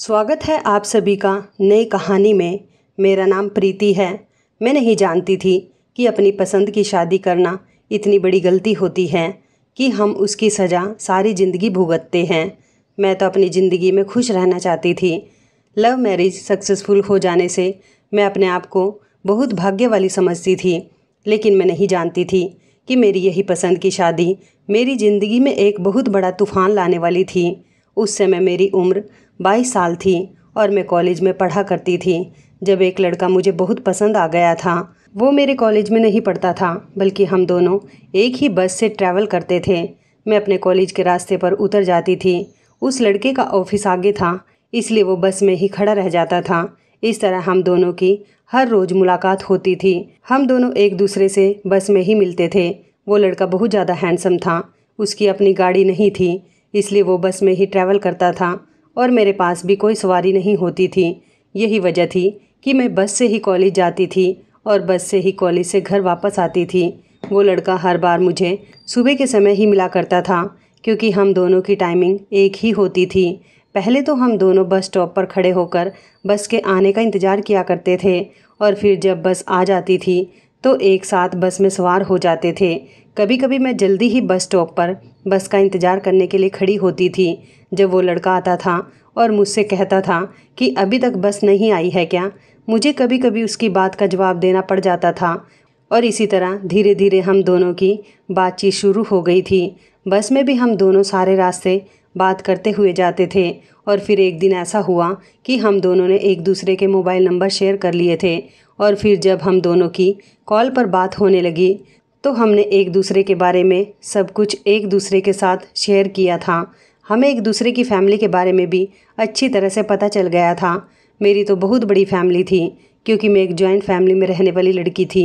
स्वागत है आप सभी का नई कहानी में मेरा नाम प्रीति है मैं नहीं जानती थी कि अपनी पसंद की शादी करना इतनी बड़ी गलती होती है कि हम उसकी सज़ा सारी ज़िंदगी भुगतते हैं मैं तो अपनी ज़िंदगी में खुश रहना चाहती थी लव मैरिज सक्सेसफुल हो जाने से मैं अपने आप को बहुत भाग्य वाली समझती थी लेकिन मैं नहीं जानती थी कि मेरी यही पसंद की शादी मेरी ज़िंदगी में एक बहुत बड़ा तूफान लाने वाली थी उस समय मेरी उम्र बाईस साल थी और मैं कॉलेज में पढ़ा करती थी जब एक लड़का मुझे बहुत पसंद आ गया था वो मेरे कॉलेज में नहीं पढ़ता था बल्कि हम दोनों एक ही बस से ट्रैवल करते थे मैं अपने कॉलेज के रास्ते पर उतर जाती थी उस लड़के का ऑफिस आगे था इसलिए वो बस में ही खड़ा रह जाता था इस तरह हम दोनों की हर रोज़ मुलाकात होती थी हम दोनों एक दूसरे से बस में ही मिलते थे वो लड़का बहुत ज़्यादा हैंडसम था उसकी अपनी गाड़ी नहीं थी इसलिए वो बस में ही ट्रैवल करता था और मेरे पास भी कोई सवारी नहीं होती थी यही वजह थी कि मैं बस से ही कॉलेज जाती थी और बस से ही कॉलेज से घर वापस आती थी वो लड़का हर बार मुझे सुबह के समय ही मिला करता था क्योंकि हम दोनों की टाइमिंग एक ही होती थी पहले तो हम दोनों बस स्टॉप पर खड़े होकर बस के आने का इंतज़ार किया करते थे और फिर जब बस आ जाती थी तो एक साथ बस में सवार हो जाते थे कभी कभी मैं जल्दी ही बस स्टॉप पर बस का इंतज़ार करने के लिए खड़ी होती थी जब वो लड़का आता था और मुझसे कहता था कि अभी तक बस नहीं आई है क्या मुझे कभी कभी उसकी बात का जवाब देना पड़ जाता था और इसी तरह धीरे धीरे हम दोनों की बातचीत शुरू हो गई थी बस में भी हम दोनों सारे रास्ते बात करते हुए जाते थे और फिर एक दिन ऐसा हुआ कि हम दोनों ने एक दूसरे के मोबाइल नंबर शेयर कर लिए थे और फिर जब हम दोनों की कॉल पर बात होने लगी तो हमने एक दूसरे के बारे में सब कुछ एक दूसरे के साथ शेयर किया था हमें एक दूसरे की फैमिली के बारे में भी अच्छी तरह से पता चल गया था मेरी तो बहुत बड़ी फैमिली थी क्योंकि मैं एक जॉइंट फैमिली में रहने वाली लड़की थी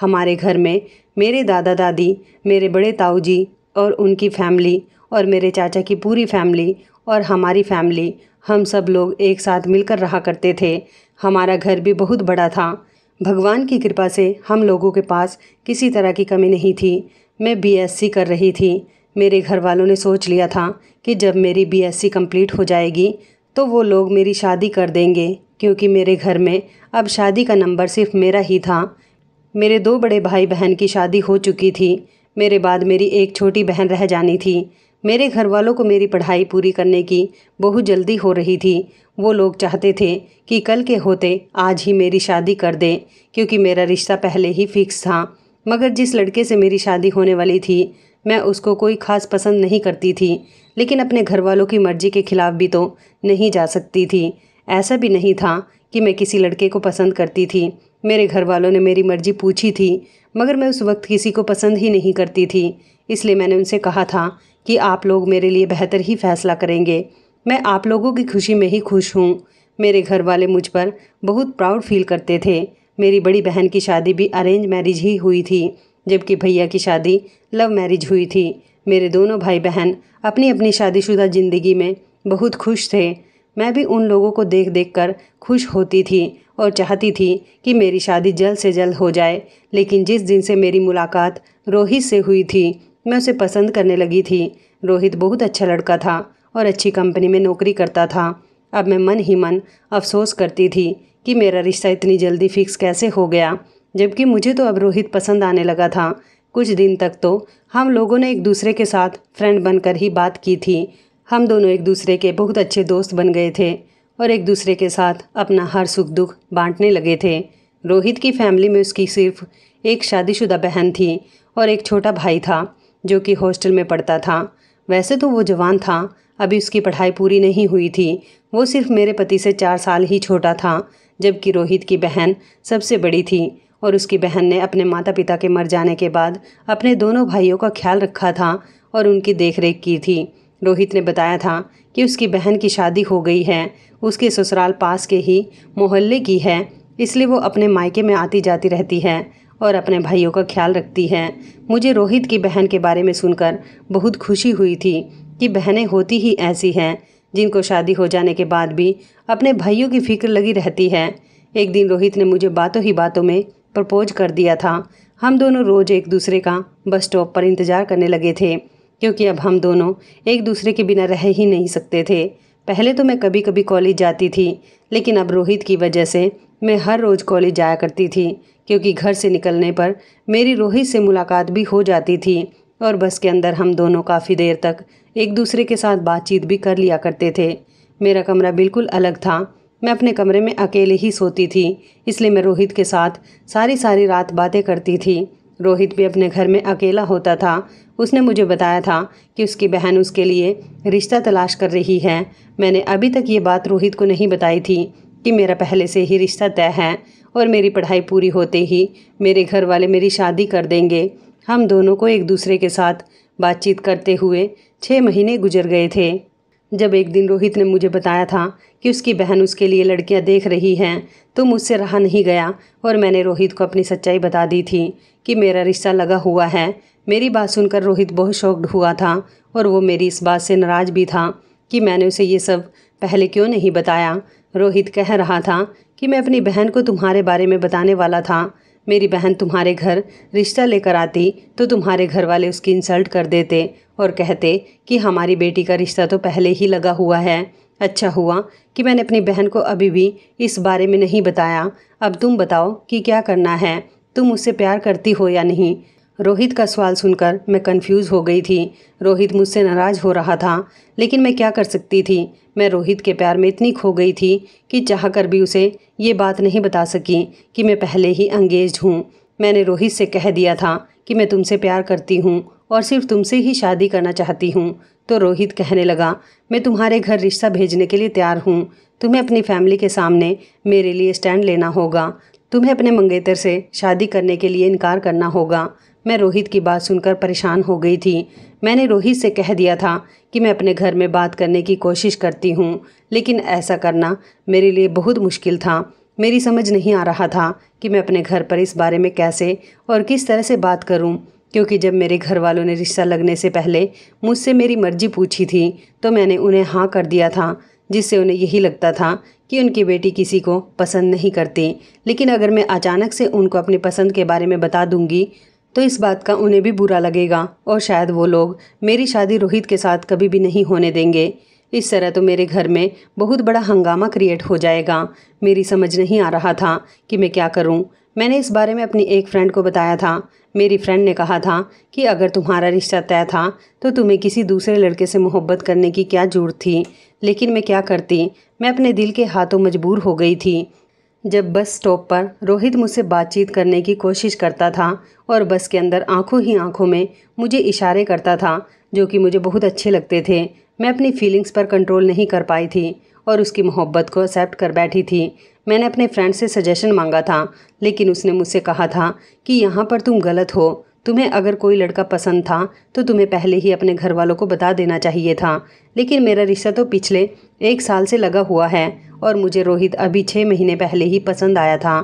हमारे घर में मेरे दादा दादी मेरे बड़े ताऊ जी और उनकी फैमिली और मेरे चाचा की पूरी फैमिली और हमारी फैमिली हम सब लोग एक साथ मिलकर रहा करते थे हमारा घर भी बहुत बड़ा था भगवान की कृपा से हम लोगों के पास किसी तरह की कमी नहीं थी मैं बीएससी कर रही थी मेरे घर वालों ने सोच लिया था कि जब मेरी बीएससी कंप्लीट हो जाएगी तो वो लोग मेरी शादी कर देंगे क्योंकि मेरे घर में अब शादी का नंबर सिर्फ मेरा ही था मेरे दो बड़े भाई बहन की शादी हो चुकी थी मेरे बाद मेरी एक छोटी बहन रह जानी थी मेरे घर वालों को मेरी पढ़ाई पूरी करने की बहुत जल्दी हो रही थी वो लोग चाहते थे कि कल के होते आज ही मेरी शादी कर दें क्योंकि मेरा रिश्ता पहले ही फिक्स था मगर जिस लड़के से मेरी शादी होने वाली थी मैं उसको कोई ख़ास पसंद नहीं करती थी लेकिन अपने घर वालों की मर्ज़ी के ख़िलाफ़ भी तो नहीं जा सकती थी ऐसा भी नहीं था कि मैं किसी लड़के को पसंद करती थी मेरे घर वालों ने मेरी मर्ज़ी पूछी थी मगर मैं उस वक्त किसी को पसंद ही नहीं करती थी इसलिए मैंने उनसे कहा था कि आप लोग मेरे लिए बेहतर ही फैसला करेंगे मैं आप लोगों की खुशी में ही खुश हूँ मेरे घर वाले मुझ पर बहुत प्राउड फील करते थे मेरी बड़ी बहन की शादी भी अरेंज मैरिज ही हुई थी जबकि भैया की शादी लव मैरिज हुई थी मेरे दोनों भाई बहन अपनी अपनी शादीशुदा ज़िंदगी में बहुत खुश थे मैं भी उन लोगों को देख देख कर खुश होती थी और चाहती थी कि मेरी शादी जल्द से जल्द हो जाए लेकिन जिस दिन से मेरी मुलाकात रोहित से हुई थी मैं उसे पसंद करने लगी थी रोहित बहुत अच्छा लड़का था और अच्छी कंपनी में नौकरी करता था अब मैं मन ही मन अफसोस करती थी कि मेरा रिश्ता इतनी जल्दी फिक्स कैसे हो गया जबकि मुझे तो अब रोहित पसंद आने लगा था कुछ दिन तक तो हम लोगों ने एक दूसरे के साथ फ्रेंड बनकर ही बात की थी हम दोनों एक दूसरे के बहुत अच्छे दोस्त बन गए थे और एक दूसरे के साथ अपना हर सुख दुख बांटने लगे थे रोहित की फैमिली में उसकी सिर्फ एक शादीशुदा बहन थी और एक छोटा भाई था जो कि हॉस्टल में पढ़ता था वैसे तो वो जवान था अभी उसकी पढ़ाई पूरी नहीं हुई थी वो सिर्फ मेरे पति से चार साल ही छोटा था जबकि रोहित की बहन सबसे बड़ी थी और उसकी बहन ने अपने माता पिता के मर जाने के बाद अपने दोनों भाइयों का ख्याल रखा था और उनकी देखरेख की थी रोहित ने बताया था कि उसकी बहन की शादी हो गई है उसकी ससुराल पास के ही मोहल्ले की है इसलिए वो अपने मायके में आती जाती रहती है और अपने भाइयों का ख्याल रखती है मुझे रोहित की बहन के बारे में सुनकर बहुत खुशी हुई थी कि बहनें होती ही ऐसी हैं जिनको शादी हो जाने के बाद भी अपने भाइयों की फिक्र लगी रहती है एक दिन रोहित ने मुझे बातों ही बातों में प्रपोज कर दिया था हम दोनों रोज़ एक दूसरे का बस स्टॉप पर इंतज़ार करने लगे थे क्योंकि अब हम दोनों एक दूसरे के बिना रह ही नहीं सकते थे पहले तो मैं कभी कभी कॉलेज जाती थी लेकिन अब रोहित की वजह से मैं हर रोज़ कॉलेज जाया करती थी क्योंकि घर से निकलने पर मेरी रोहित से मुलाकात भी हो जाती थी और बस के अंदर हम दोनों काफ़ी देर तक एक दूसरे के साथ बातचीत भी कर लिया करते थे मेरा कमरा बिल्कुल अलग था मैं अपने कमरे में अकेले ही सोती थी इसलिए मैं रोहित के साथ सारी सारी रात बातें करती थी रोहित भी अपने घर में अकेला होता था उसने मुझे बताया था कि उसकी बहन उसके लिए रिश्ता तलाश कर रही है मैंने अभी तक ये बात रोहित को नहीं बताई थी कि मेरा पहले से ही रिश्ता तय है और मेरी पढ़ाई पूरी होते ही मेरे घर वाले मेरी शादी कर देंगे हम दोनों को एक दूसरे के साथ बातचीत करते हुए छः महीने गुजर गए थे जब एक दिन रोहित ने मुझे बताया था कि उसकी बहन उसके लिए लड़कियां देख रही हैं तो मुझसे रहा नहीं गया और मैंने रोहित को अपनी सच्चाई बता दी थी कि मेरा रिश्ता लगा हुआ है मेरी बात सुनकर रोहित बहुत शॉक्ड हुआ था और वो मेरी इस बात से नाराज़ भी था कि मैंने उसे ये सब पहले क्यों नहीं बताया रोहित कह रहा था कि मैं अपनी बहन को तुम्हारे बारे में बताने वाला था मेरी बहन तुम्हारे घर रिश्ता लेकर आती तो तुम्हारे घर वाले उसकी इंसल्ट कर देते और कहते कि हमारी बेटी का रिश्ता तो पहले ही लगा हुआ है अच्छा हुआ कि मैंने अपनी बहन को अभी भी इस बारे में नहीं बताया अब तुम बताओ कि क्या करना है तुम उससे प्यार करती हो या नहीं रोहित का सवाल सुनकर मैं कंफ्यूज हो गई थी रोहित मुझसे नाराज़ हो रहा था लेकिन मैं क्या कर सकती थी मैं रोहित के प्यार में इतनी खो गई थी कि चाह कर भी उसे ये बात नहीं बता सकी कि मैं पहले ही अंगेज हूँ मैंने रोहित से कह दिया था कि मैं तुमसे प्यार करती हूँ और सिर्फ तुमसे ही शादी करना चाहती हूँ तो रोहित कहने लगा मैं तुम्हारे घर रिश्ता भेजने के लिए तैयार हूँ तुम्हें अपनी फैमिली के सामने मेरे लिए स्टैंड लेना होगा तुम्हें अपने मंगेतर से शादी करने के लिए इनकार करना होगा मैं रोहित की बात सुनकर परेशान हो गई थी मैंने रोहित से कह दिया था कि मैं अपने घर में बात करने की कोशिश करती हूँ लेकिन ऐसा करना मेरे लिए बहुत मुश्किल था मेरी समझ नहीं आ रहा था कि मैं अपने घर पर इस बारे में कैसे और किस तरह से बात करूँ क्योंकि जब मेरे घर वालों ने रिश्ता लगने से पहले मुझसे मेरी मर्जी पूछी थी तो मैंने उन्हें हाँ कर दिया था जिससे उन्हें यही लगता था कि उनकी बेटी किसी को पसंद नहीं करती लेकिन अगर मैं अचानक से उनको अपनी पसंद के बारे में बता दूंगी तो इस बात का उन्हें भी बुरा लगेगा और शायद वो लोग मेरी शादी रोहित के साथ कभी भी नहीं होने देंगे इस तरह तो मेरे घर में बहुत बड़ा हंगामा क्रिएट हो जाएगा मेरी समझ नहीं आ रहा था कि मैं क्या करूं मैंने इस बारे में अपनी एक फ्रेंड को बताया था मेरी फ्रेंड ने कहा था कि अगर तुम्हारा रिश्ता तय था तो तुम्हें किसी दूसरे लड़के से मोहब्बत करने की क्या जरूरत थी लेकिन मैं क्या करती मैं अपने दिल के हाथों मजबूर हो गई थी जब बस स्टॉप पर रोहित मुझसे बातचीत करने की कोशिश करता था और बस के अंदर आंखों ही आंखों में मुझे इशारे करता था जो कि मुझे बहुत अच्छे लगते थे मैं अपनी फीलिंग्स पर कंट्रोल नहीं कर पाई थी और उसकी मोहब्बत को एक्सेप्ट कर बैठी थी मैंने अपने फ्रेंड से सजेशन मांगा था लेकिन उसने मुझसे कहा था कि यहाँ पर तुम गलत हो तुम्हें अगर कोई लड़का पसंद था तो तुम्हें पहले ही अपने घर वालों को बता देना चाहिए था लेकिन मेरा रिश्ता तो पिछले एक साल से लगा हुआ है और मुझे रोहित अभी छः महीने पहले ही पसंद आया था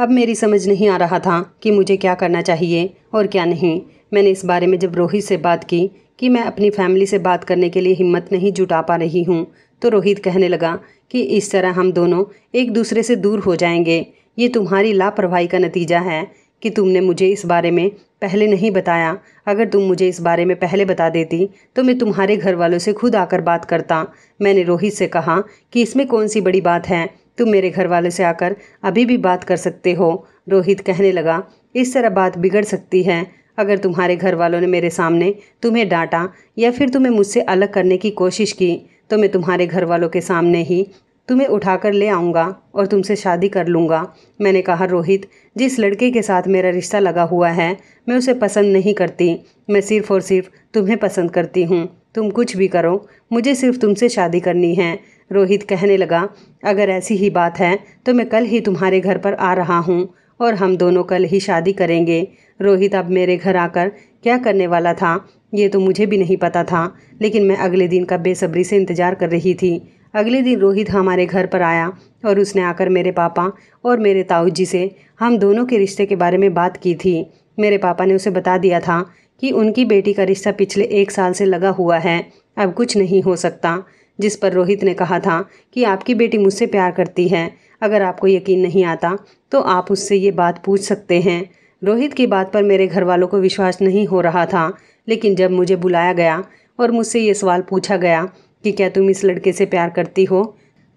अब मेरी समझ नहीं आ रहा था कि मुझे क्या करना चाहिए और क्या नहीं मैंने इस बारे में जब रोहित से बात की कि मैं अपनी फैमिली से बात करने के लिए हिम्मत नहीं जुटा पा रही हूँ तो रोहित कहने लगा कि इस तरह हम दोनों एक दूसरे से दूर हो जाएंगे ये तुम्हारी लापरवाही का नतीजा है कि तुमने मुझे इस बारे में पहले नहीं बताया अगर तुम मुझे इस बारे में पहले बता देती तो मैं तुम्हारे घर वालों से खुद आकर बात करता मैंने रोहित से कहा कि इसमें कौन सी बड़ी बात है तुम मेरे घर वालों से आकर अभी भी बात कर सकते हो रोहित कहने लगा इस तरह बात बिगड़ सकती है अगर तुम्हारे घर वालों ने मेरे सामने तुम्हें डांटा या फिर तुम्हें मुझसे अलग करने की कोशिश की तो मैं तुम्हारे घर वालों के सामने ही तुम्हें उठाकर ले आऊँगा और तुमसे शादी कर लूँगा मैंने कहा रोहित जिस लड़के के साथ मेरा रिश्ता लगा हुआ है मैं उसे पसंद नहीं करती मैं सिर्फ़ और सिर्फ तुम्हें पसंद करती हूँ तुम कुछ भी करो मुझे सिर्फ तुमसे शादी करनी है रोहित कहने लगा अगर ऐसी ही बात है तो मैं कल ही तुम्हारे घर पर आ रहा हूँ और हम दोनों कल ही शादी करेंगे रोहित अब मेरे घर आकर क्या करने वाला था ये तो मुझे भी नहीं पता था लेकिन मैं अगले दिन का बेसब्री से इंतज़ार कर रही थी अगले दिन रोहित हमारे घर पर आया और उसने आकर मेरे पापा और मेरे ताऊ जी से हम दोनों के रिश्ते के बारे में बात की थी मेरे पापा ने उसे बता दिया था कि उनकी बेटी का रिश्ता पिछले एक साल से लगा हुआ है अब कुछ नहीं हो सकता जिस पर रोहित ने कहा था कि आपकी बेटी मुझसे प्यार करती है अगर आपको यकीन नहीं आता तो आप उससे ये बात पूछ सकते हैं रोहित की बात पर मेरे घर वालों को विश्वास नहीं हो रहा था लेकिन जब मुझे बुलाया गया और मुझसे ये सवाल पूछा गया कि क्या तुम इस लड़के से प्यार करती हो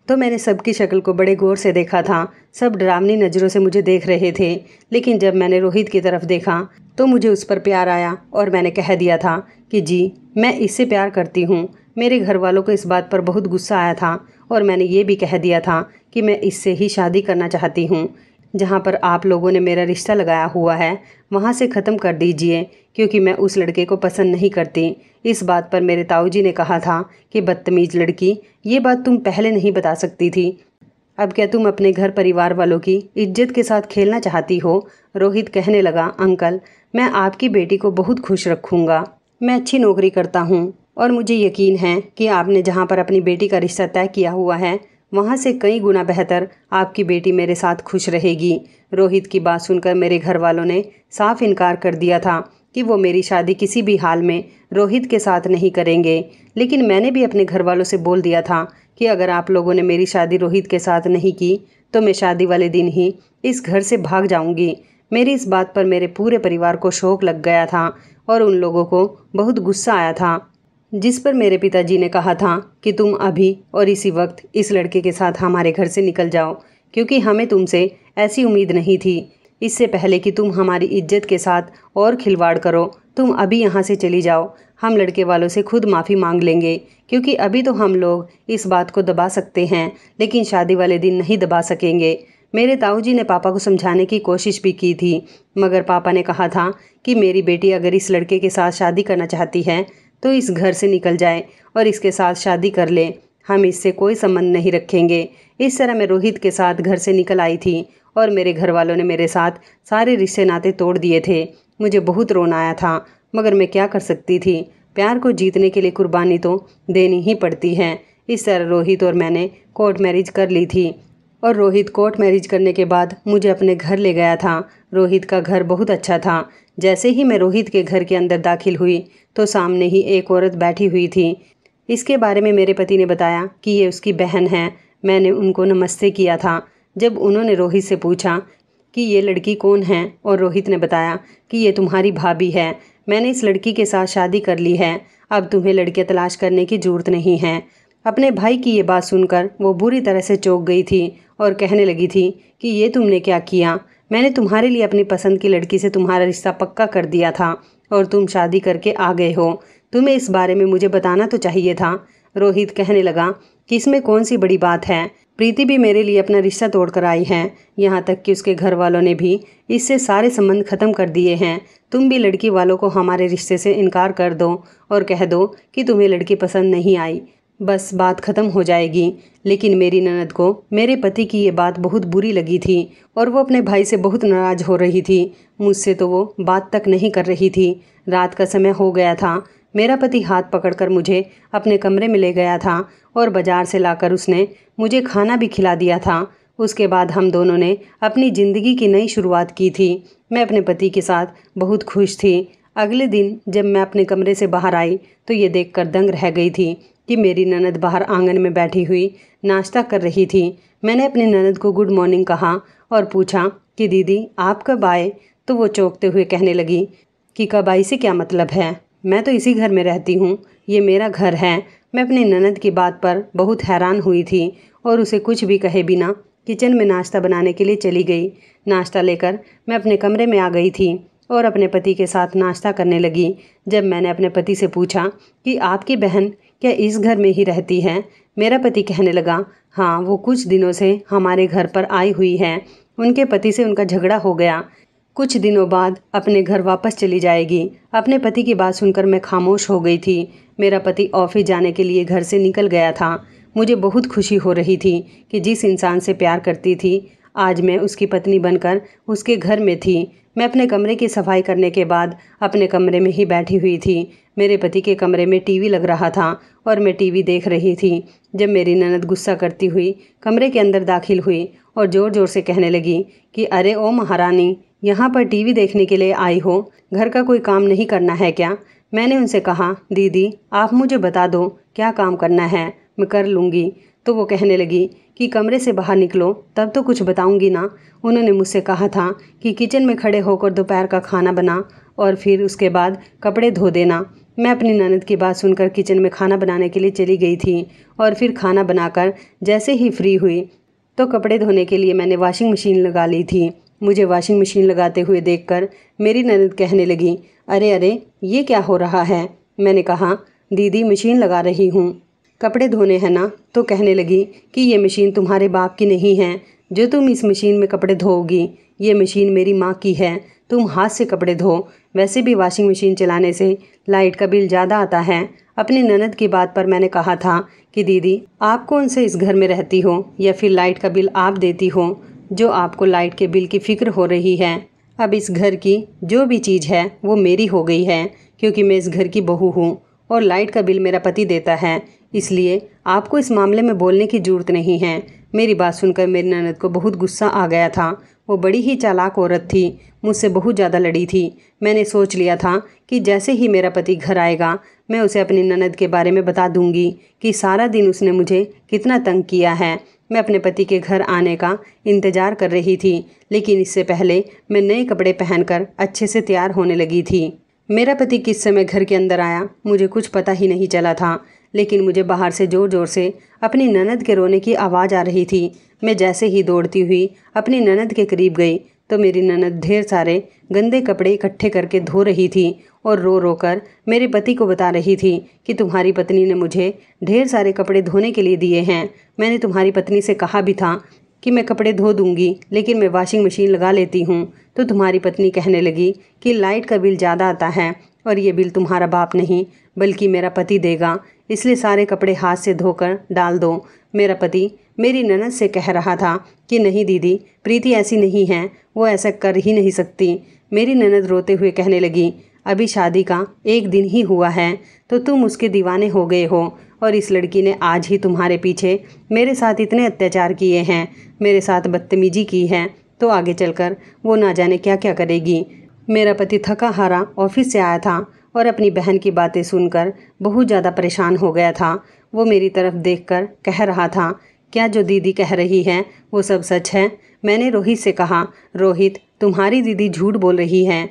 तो मैंने सबकी शक्ल को बड़े गौर से देखा था सब डरावनी नज़रों से मुझे देख रहे थे लेकिन जब मैंने रोहित की तरफ देखा तो मुझे उस पर प्यार आया और मैंने कह दिया था कि जी मैं इससे प्यार करती हूँ मेरे घर वालों को इस बात पर बहुत गुस्सा आया था और मैंने ये भी कह दिया था कि मैं इससे ही शादी करना चाहती हूँ जहाँ पर आप लोगों ने मेरा रिश्ता लगाया हुआ है वहाँ से ख़त्म कर दीजिए क्योंकि मैं उस लड़के को पसंद नहीं करती इस बात पर मेरे ताऊजी ने कहा था कि बदतमीज़ लड़की ये बात तुम पहले नहीं बता सकती थी अब क्या तुम अपने घर परिवार वालों की इज्जत के साथ खेलना चाहती हो रोहित कहने लगा अंकल मैं आपकी बेटी को बहुत खुश रखूँगा मैं अच्छी नौकरी करता हूँ और मुझे यकीन है कि आपने जहाँ पर अपनी बेटी का रिश्ता तय किया हुआ है वहाँ से कई गुना बेहतर आपकी बेटी मेरे साथ खुश रहेगी रोहित की बात सुनकर मेरे घर वालों ने साफ इनकार कर दिया था कि वो मेरी शादी किसी भी हाल में रोहित के साथ नहीं करेंगे लेकिन मैंने भी अपने घर वालों से बोल दिया था कि अगर आप लोगों ने मेरी शादी रोहित के साथ नहीं की तो मैं शादी वाले दिन ही इस घर से भाग जाऊंगी मेरी इस बात पर मेरे पूरे परिवार को शौक लग गया था और उन लोगों को बहुत गुस्सा आया था जिस पर मेरे पिताजी ने कहा था कि तुम अभी और इसी वक्त इस लड़के के साथ हमारे घर से निकल जाओ क्योंकि हमें तुमसे ऐसी उम्मीद नहीं थी इससे पहले कि तुम हमारी इज्जत के साथ और खिलवाड़ करो तुम अभी यहाँ से चली जाओ हम लड़के वालों से खुद माफ़ी मांग लेंगे क्योंकि अभी तो हम लोग इस बात को दबा सकते हैं लेकिन शादी वाले दिन नहीं दबा सकेंगे मेरे ताऊ जी ने पापा को समझाने की कोशिश भी की थी मगर पापा ने कहा था कि मेरी बेटी अगर इस लड़के के साथ शादी करना चाहती है तो इस घर से निकल जाए और इसके साथ शादी कर ले हम इससे कोई संबंध नहीं रखेंगे इस तरह मैं रोहित के साथ घर से निकल आई थी और मेरे घर वालों ने मेरे साथ सारे रिश्ते नाते तोड़ दिए थे मुझे बहुत रोना आया था मगर मैं क्या कर सकती थी प्यार को जीतने के लिए कुर्बानी तो देनी ही पड़ती है इस तरह रोहित और मैंने कोर्ट मैरिज कर ली थी और रोहित कोर्ट मैरिज करने के बाद मुझे अपने घर ले गया था रोहित का घर बहुत अच्छा था जैसे ही मैं रोहित के घर के अंदर दाखिल हुई तो सामने ही एक औरत बैठी हुई थी इसके बारे में मेरे पति ने बताया कि ये उसकी बहन है मैंने उनको नमस्ते किया था जब उन्होंने रोहित से पूछा कि ये लड़की कौन है और रोहित ने बताया कि ये तुम्हारी भाभी है मैंने इस लड़की के साथ शादी कर ली है अब तुम्हें लड़के तलाश करने की ज़रूरत नहीं है अपने भाई की ये बात सुनकर वो बुरी तरह से चौंक गई थी और कहने लगी थी कि ये तुमने क्या किया मैंने तुम्हारे लिए अपनी पसंद की लड़की से तुम्हारा रिश्ता पक्का कर दिया था और तुम शादी करके आ गए हो तुम्हें इस बारे में मुझे बताना तो चाहिए था रोहित कहने लगा कि इसमें कौन सी बड़ी बात है प्रीति भी मेरे लिए अपना रिश्ता तोड़ कर आई है यहाँ तक कि उसके घर वालों ने भी इससे सारे संबंध ख़त्म कर दिए हैं तुम भी लड़की वालों को हमारे रिश्ते से इनकार कर दो और कह दो कि तुम्हें लड़की पसंद नहीं आई बस बात ख़त्म हो जाएगी लेकिन मेरी ननद को मेरे पति की ये बात बहुत बुरी लगी थी और वो अपने भाई से बहुत नाराज़ हो रही थी मुझसे तो वो बात तक नहीं कर रही थी रात का समय हो गया था मेरा पति हाथ पकड़कर मुझे अपने कमरे में ले गया था और बाज़ार से लाकर उसने मुझे खाना भी खिला दिया था उसके बाद हम दोनों ने अपनी ज़िंदगी की नई शुरुआत की थी मैं अपने पति के साथ बहुत खुश थी अगले दिन जब मैं अपने कमरे से बाहर आई तो ये देखकर दंग रह गई थी कि मेरी ननद बाहर आंगन में बैठी हुई नाश्ता कर रही थी मैंने अपनी ननद को गुड मॉर्निंग कहा और पूछा कि दीदी आप कब आए तो वो चौंकते हुए कहने लगी कि कब आई से क्या मतलब है मैं तो इसी घर में रहती हूँ ये मेरा घर है मैं अपनी ननद की बात पर बहुत हैरान हुई थी और उसे कुछ भी कहे बिना किचन में नाश्ता बनाने के लिए चली गई नाश्ता लेकर मैं अपने कमरे में आ गई थी और अपने पति के साथ नाश्ता करने लगी जब मैंने अपने पति से पूछा कि आपकी बहन क्या इस घर में ही रहती है मेरा पति कहने लगा हाँ वो कुछ दिनों से हमारे घर पर आई हुई है उनके पति से उनका झगड़ा हो गया कुछ दिनों बाद अपने घर वापस चली जाएगी अपने पति की बात सुनकर मैं खामोश हो गई थी मेरा पति ऑफिस जाने के लिए घर से निकल गया था मुझे बहुत खुशी हो रही थी कि जिस इंसान से प्यार करती थी आज मैं उसकी पत्नी बनकर उसके घर में थी मैं अपने कमरे की सफाई करने के बाद अपने कमरे में ही बैठी हुई थी मेरे पति के कमरे में टीवी लग रहा था और मैं टीवी देख रही थी जब मेरी ननद गुस्सा करती हुई कमरे के अंदर दाखिल हुई और ज़ोर ज़ोर से कहने लगी कि अरे ओ महारानी यहाँ पर टीवी देखने के लिए आई हो घर का कोई काम नहीं करना है क्या मैंने उनसे कहा दीदी आप मुझे बता दो क्या काम करना है मैं कर लूँगी तो वो कहने लगी कि कमरे से बाहर निकलो तब तो कुछ बताऊँगी ना उन्होंने मुझसे कहा था कि किचन में खड़े होकर दोपहर का खाना बना और फिर उसके बाद कपड़े धो देना मैं अपनी ननद की बात सुनकर किचन में खाना बनाने के लिए चली गई थी और फिर खाना बनाकर जैसे ही फ्री हुई तो कपड़े धोने के लिए मैंने वॉशिंग मशीन लगा ली थी मुझे वॉशिंग मशीन लगाते हुए देखकर मेरी ननद कहने लगी अरे अरे ये क्या हो रहा है मैंने कहा दीदी मशीन लगा रही हूँ कपड़े धोने हैं ना तो कहने लगी कि ये मशीन तुम्हारे बाप की नहीं है जो तुम इस मशीन में कपड़े धोओगी ये मशीन मेरी माँ की है तुम हाथ से कपड़े धो वैसे भी वॉशिंग मशीन चलाने से लाइट का बिल ज़्यादा आता है अपनी ननद की बात पर मैंने कहा था कि दीदी आप कौन से इस घर में रहती हो या फिर लाइट का बिल आप देती हो जो आपको लाइट के बिल की फ़िक्र हो रही है अब इस घर की जो भी चीज़ है वो मेरी हो गई है क्योंकि मैं इस घर की बहू हूँ और लाइट का बिल मेरा पति देता है इसलिए आपको इस मामले में बोलने की ज़रूरत नहीं है मेरी बात सुनकर मेरी ननद को बहुत गुस्सा आ गया था वो बड़ी ही चालाक औरत थी मुझसे बहुत ज़्यादा लड़ी थी मैंने सोच लिया था कि जैसे ही मेरा पति घर आएगा मैं उसे अपनी ननद के बारे में बता दूंगी कि सारा दिन उसने मुझे कितना तंग किया है मैं अपने पति के घर आने का इंतज़ार कर रही थी लेकिन इससे पहले मैं नए कपड़े पहनकर अच्छे से तैयार होने लगी थी मेरा पति किस समय घर के अंदर आया मुझे कुछ पता ही नहीं चला था लेकिन मुझे बाहर से ज़ोर ज़ोर से अपनी ननद के रोने की आवाज़ आ रही थी मैं जैसे ही दौड़ती हुई अपनी ननद के करीब गई तो मेरी ननद ढेर सारे गंदे कपड़े इकट्ठे करके धो रही थी और रो रो कर मेरे पति को बता रही थी कि तुम्हारी पत्नी ने मुझे ढेर सारे कपड़े धोने के लिए दिए हैं मैंने तुम्हारी पत्नी से कहा भी था कि मैं कपड़े धो दूंगी लेकिन मैं वॉशिंग मशीन लगा लेती हूँ तो तुम्हारी पत्नी कहने लगी कि लाइट का बिल ज़्यादा आता है और ये बिल तुम्हारा बाप नहीं बल्कि मेरा पति देगा इसलिए सारे कपड़े हाथ से धोकर डाल दो मेरा पति मेरी ननद से कह रहा था कि नहीं दीदी प्रीति ऐसी नहीं है वो ऐसा कर ही नहीं सकती मेरी ननद रोते हुए कहने लगी अभी शादी का एक दिन ही हुआ है तो तुम उसके दीवाने हो गए हो और इस लड़की ने आज ही तुम्हारे पीछे मेरे साथ इतने अत्याचार किए हैं मेरे साथ बदतमीजी की है तो आगे चलकर वो ना जाने क्या क्या करेगी मेरा पति थका हारा ऑफिस से आया था और अपनी बहन की बातें सुनकर बहुत ज़्यादा परेशान हो गया था वो मेरी तरफ देखकर कह रहा था क्या जो दीदी कह रही है वो सब सच है मैंने रोहित से कहा रोहित तुम्हारी दीदी झूठ बोल रही है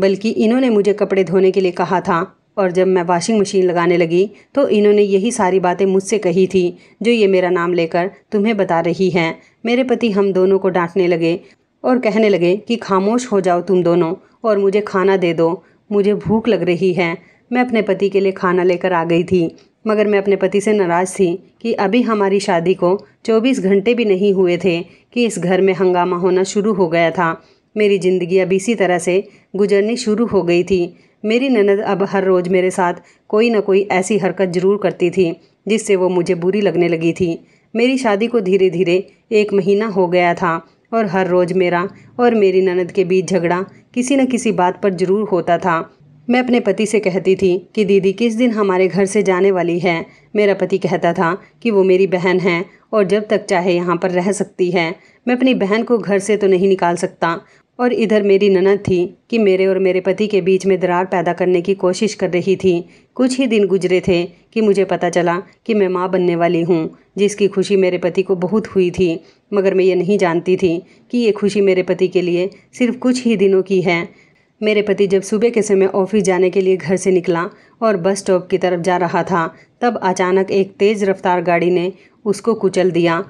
बल्कि इन्होंने मुझे कपड़े धोने के लिए कहा था और जब मैं वॉशिंग मशीन लगाने लगी तो इन्होंने यही सारी बातें मुझसे कही थी जो ये मेरा नाम लेकर तुम्हें बता रही हैं मेरे पति हम दोनों को डांटने लगे और कहने लगे कि खामोश हो जाओ तुम दोनों और मुझे खाना दे दो मुझे भूख लग रही है मैं अपने पति के लिए खाना लेकर आ गई थी मगर मैं अपने पति से नाराज़ थी कि अभी हमारी शादी को 24 घंटे भी नहीं हुए थे कि इस घर में हंगामा होना शुरू हो गया था मेरी ज़िंदगी अब इसी तरह से गुजरनी शुरू हो गई थी मेरी ननद अब हर रोज़ मेरे साथ कोई ना कोई ऐसी हरकत ज़रूर करती थी जिससे वो मुझे बुरी लगने लगी थी मेरी शादी को धीरे धीरे एक महीना हो गया था और हर रोज़ मेरा और मेरी ननद के बीच झगड़ा किसी न किसी बात पर ज़रूर होता था मैं अपने पति से कहती थी कि दीदी किस दिन हमारे घर से जाने वाली है मेरा पति कहता था कि वो मेरी बहन है और जब तक चाहे यहाँ पर रह सकती है मैं अपनी बहन को घर से तो नहीं निकाल सकता और इधर मेरी ननद थी कि मेरे और मेरे पति के बीच में दरार पैदा करने की कोशिश कर रही थी कुछ ही दिन गुजरे थे कि मुझे पता चला कि मैं माँ बनने वाली हूँ जिसकी खुशी मेरे पति को बहुत हुई थी मगर मैं ये नहीं जानती थी कि ये खुशी मेरे पति के लिए सिर्फ कुछ ही दिनों की है मेरे पति जब सुबह के समय ऑफिस जाने के लिए घर से निकला और बस स्टॉप की तरफ जा रहा था तब अचानक एक तेज़ रफ्तार गाड़ी ने उसको कुचल दिया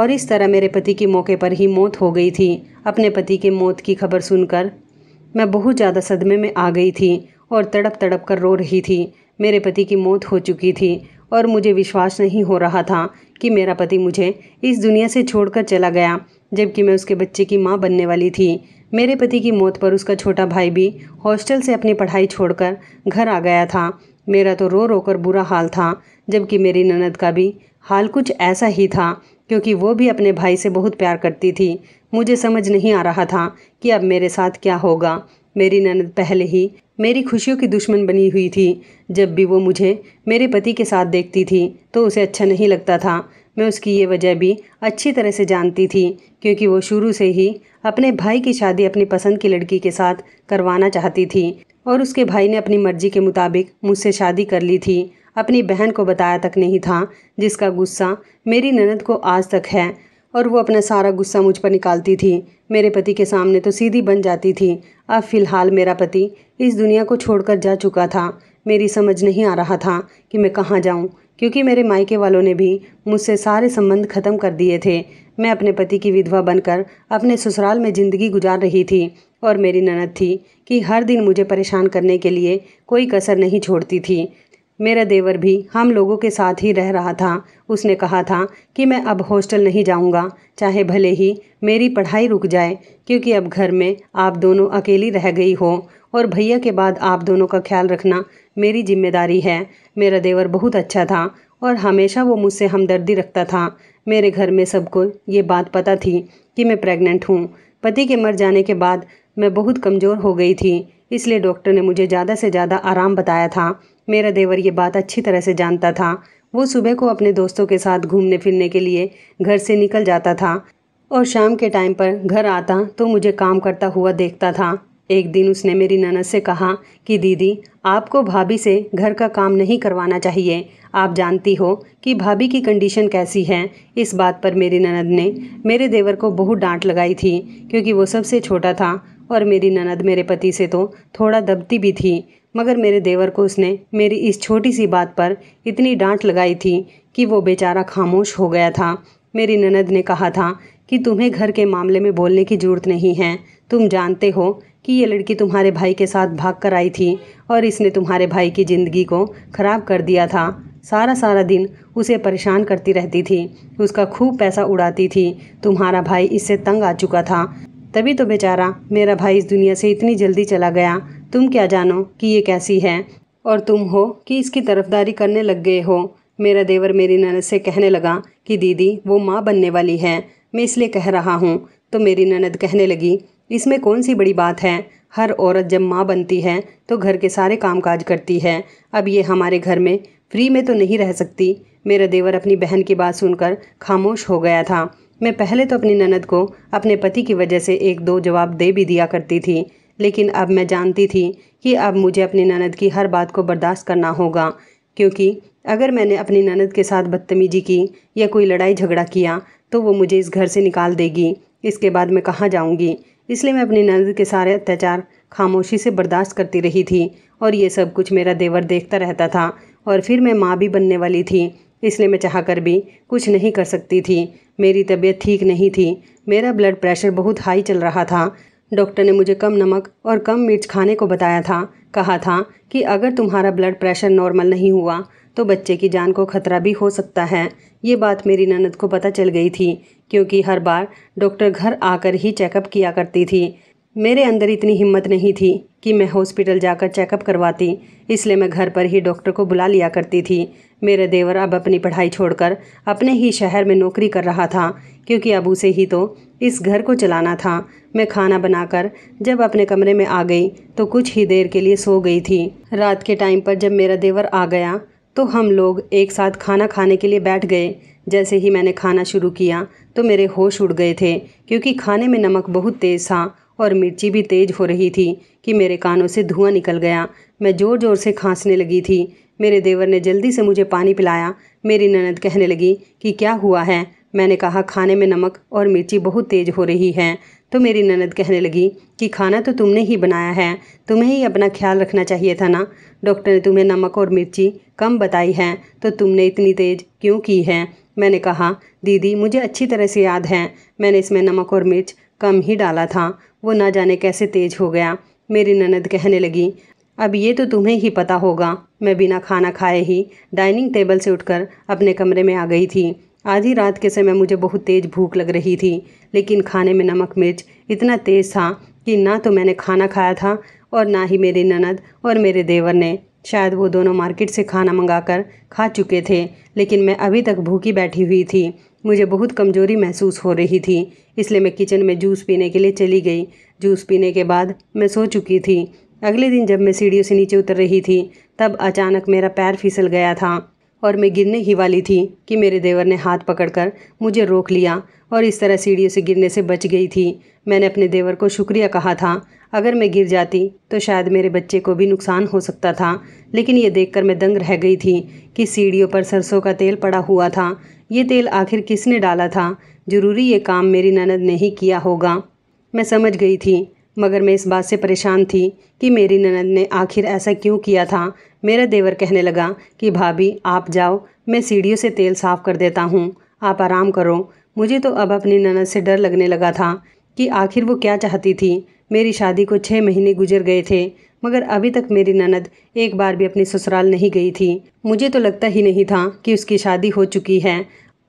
और इस तरह मेरे पति की मौके पर ही मौत हो गई थी अपने पति के मौत की खबर सुनकर मैं बहुत ज़्यादा सदमे में आ गई थी और तड़प तड़प कर रो रही थी मेरे पति की मौत हो चुकी थी और मुझे विश्वास नहीं हो रहा था कि मेरा पति मुझे इस दुनिया से छोड़कर चला गया जबकि मैं उसके बच्चे की माँ बनने वाली थी मेरे पति की मौत पर उसका छोटा भाई भी हॉस्टल से अपनी पढ़ाई छोड़कर घर आ गया था मेरा तो रो रो कर बुरा हाल था जबकि मेरी ननद का भी हाल कुछ ऐसा ही था क्योंकि वो भी अपने भाई से बहुत प्यार करती थी मुझे समझ नहीं आ रहा था कि अब मेरे साथ क्या होगा मेरी ननद पहले ही मेरी खुशियों की दुश्मन बनी हुई थी जब भी वो मुझे मेरे पति के साथ देखती थी तो उसे अच्छा नहीं लगता था मैं उसकी ये वजह भी अच्छी तरह से जानती थी क्योंकि वो शुरू से ही अपने भाई की शादी अपनी पसंद की लड़की के साथ करवाना चाहती थी और उसके भाई ने अपनी मर्जी के मुताबिक मुझसे शादी कर ली थी अपनी बहन को बताया तक नहीं था जिसका गुस्सा मेरी ननद को आज तक है और वो अपना सारा गुस्सा मुझ पर निकालती थी मेरे पति के सामने तो सीधी बन जाती थी अब फ़िलहाल मेरा पति इस दुनिया को छोड़कर जा चुका था मेरी समझ नहीं आ रहा था कि मैं कहाँ जाऊँ क्योंकि मेरे मायके वालों ने भी मुझसे सारे संबंध ख़त्म कर दिए थे मैं अपने पति की विधवा बनकर अपने ससुराल में ज़िंदगी गुजार रही थी और मेरी ननद थी कि हर दिन मुझे परेशान करने के लिए कोई कसर नहीं छोड़ती थी मेरा देवर भी हम लोगों के साथ ही रह रहा था उसने कहा था कि मैं अब हॉस्टल नहीं जाऊंगा चाहे भले ही मेरी पढ़ाई रुक जाए क्योंकि अब घर में आप दोनों अकेली रह गई हो और भैया के बाद आप दोनों का ख्याल रखना मेरी जिम्मेदारी है मेरा देवर बहुत अच्छा था और हमेशा वो मुझसे हमदर्दी रखता था मेरे घर में सबको ये बात पता थी कि मैं प्रेग्नेंट हूँ पति के मर जाने के बाद मैं बहुत कमज़ोर हो गई थी इसलिए डॉक्टर ने मुझे ज़्यादा से ज़्यादा आराम बताया था मेरा देवर ये बात अच्छी तरह से जानता था वो सुबह को अपने दोस्तों के साथ घूमने फिरने के लिए घर से निकल जाता था और शाम के टाइम पर घर आता तो मुझे काम करता हुआ देखता था एक दिन उसने मेरी ननद से कहा कि दीदी आपको भाभी से घर का काम नहीं करवाना चाहिए आप जानती हो कि भाभी की कंडीशन कैसी है इस बात पर मेरी ननद ने मेरे देवर को बहुत डांट लगाई थी क्योंकि वो सबसे छोटा था और मेरी ननद मेरे पति से तो थोड़ा दबती भी थी मगर मेरे देवर को उसने मेरी इस छोटी सी बात पर इतनी डांट लगाई थी कि वो बेचारा खामोश हो गया था मेरी ननद ने कहा था कि तुम्हें घर के मामले में बोलने की ज़रूरत नहीं है तुम जानते हो कि ये लड़की तुम्हारे भाई के साथ भाग कर आई थी और इसने तुम्हारे भाई की ज़िंदगी को ख़राब कर दिया था सारा सारा दिन उसे परेशान करती रहती थी उसका खूब पैसा उड़ाती थी तुम्हारा भाई इससे तंग आ चुका था तभी तो बेचारा मेरा भाई इस दुनिया से इतनी जल्दी चला गया तुम क्या जानो कि ये कैसी है और तुम हो कि इसकी तरफदारी करने लग गए हो मेरा देवर मेरी ननद से कहने लगा कि दीदी वो माँ बनने वाली है मैं इसलिए कह रहा हूँ तो मेरी ननद कहने लगी इसमें कौन सी बड़ी बात है हर औरत जब माँ बनती है तो घर के सारे काम काज करती है अब ये हमारे घर में फ्री में तो नहीं रह सकती मेरा देवर अपनी बहन की बात सुनकर खामोश हो गया था मैं पहले तो अपनी ननद को अपने पति की वजह से एक दो जवाब दे भी दिया करती थी लेकिन अब मैं जानती थी कि अब मुझे अपनी ननद की हर बात को बर्दाश्त करना होगा क्योंकि अगर मैंने अपनी ननद के साथ बदतमीजी की या कोई लड़ाई झगड़ा किया तो वो मुझे इस घर से निकाल देगी इसके बाद मैं कहाँ जाऊँगी इसलिए मैं अपनी नंद के सारे अत्याचार खामोशी से बर्दाश्त करती रही थी और ये सब कुछ मेरा देवर देखता रहता था और फिर मैं माँ भी बनने वाली थी इसलिए मैं चाह कर भी कुछ नहीं कर सकती थी मेरी तबीयत ठीक नहीं थी मेरा ब्लड प्रेशर बहुत हाई चल रहा था डॉक्टर ने मुझे कम नमक और कम मिर्च खाने को बताया था कहा था कि अगर तुम्हारा ब्लड प्रेशर नॉर्मल नहीं हुआ तो बच्चे की जान को खतरा भी हो सकता है ये बात मेरी ननद को पता चल गई थी क्योंकि हर बार डॉक्टर घर आकर ही चेकअप किया करती थी मेरे अंदर इतनी हिम्मत नहीं थी कि मैं हॉस्पिटल जाकर चेकअप करवाती इसलिए मैं घर पर ही डॉक्टर को बुला लिया करती थी मेरे देवर अब अपनी पढ़ाई छोड़कर अपने ही शहर में नौकरी कर रहा था क्योंकि अब उसे ही तो इस घर को चलाना था मैं खाना बनाकर जब अपने कमरे में आ गई तो कुछ ही देर के लिए सो गई थी रात के टाइम पर जब मेरा देवर आ गया तो हम लोग एक साथ खाना खाने के लिए बैठ गए जैसे ही मैंने खाना शुरू किया तो मेरे होश उड़ गए थे क्योंकि खाने में नमक बहुत तेज़ था और मिर्ची भी तेज़ हो रही थी कि मेरे कानों से धुआं निकल गया मैं ज़ोर ज़ोर से खांसने लगी थी मेरे देवर ने जल्दी से मुझे पानी पिलाया मेरी ननद कहने लगी कि क्या हुआ है मैंने कहा खाने में नमक और मिर्ची बहुत तेज़ हो रही है तो मेरी ननद कहने लगी कि खाना तो तुमने ही बनाया है तुम्हें ही अपना ख्याल रखना चाहिए था ना डॉक्टर ने तुम्हें नमक और मिर्ची कम बताई है तो तुमने इतनी तेज़ क्यों की है मैंने कहा दीदी मुझे अच्छी तरह से याद है मैंने इसमें नमक और मिर्च कम ही डाला था वो ना जाने कैसे तेज हो गया मेरी ननद कहने लगी अब ये तो तुम्हें ही पता होगा मैं बिना खाना खाए ही डाइनिंग टेबल से उठकर अपने कमरे में आ गई थी आधी रात के समय मुझे बहुत तेज़ भूख लग रही थी लेकिन खाने में नमक मिर्च इतना तेज़ था कि ना तो मैंने खाना खाया था और ना ही मेरी ननद और मेरे देवर ने शायद वो दोनों मार्केट से खाना मंगाकर खा चुके थे लेकिन मैं अभी तक भूखी बैठी हुई थी मुझे बहुत कमज़ोरी महसूस हो रही थी इसलिए मैं किचन में जूस पीने के लिए चली गई जूस पीने के बाद मैं सो चुकी थी अगले दिन जब मैं सीढ़ियों से नीचे उतर रही थी तब अचानक मेरा पैर फिसल गया था और मैं गिरने ही वाली थी कि मेरे देवर ने हाथ पकड़कर मुझे रोक लिया और इस तरह सीढ़ियों से गिरने से बच गई थी मैंने अपने देवर को शुक्रिया कहा था अगर मैं गिर जाती तो शायद मेरे बच्चे को भी नुकसान हो सकता था लेकिन ये देखकर मैं दंग रह गई थी कि सीढ़ियों पर सरसों का तेल पड़ा हुआ था ये तेल आखिर किसने डाला था ज़रूरी ये काम मेरी ननद ने ही किया होगा मैं समझ गई थी मगर मैं इस बात से परेशान थी कि मेरी ननद ने आखिर ऐसा क्यों किया था मेरा देवर कहने लगा कि भाभी आप जाओ मैं सीढ़ियों से तेल साफ़ कर देता हूँ आप आराम करो मुझे तो अब अपनी ननद से डर लगने लगा था कि आखिर वो क्या चाहती थी मेरी शादी को छः महीने गुजर गए थे मगर अभी तक मेरी ननद एक बार भी अपने ससुराल नहीं गई थी मुझे तो लगता ही नहीं था कि उसकी शादी हो चुकी है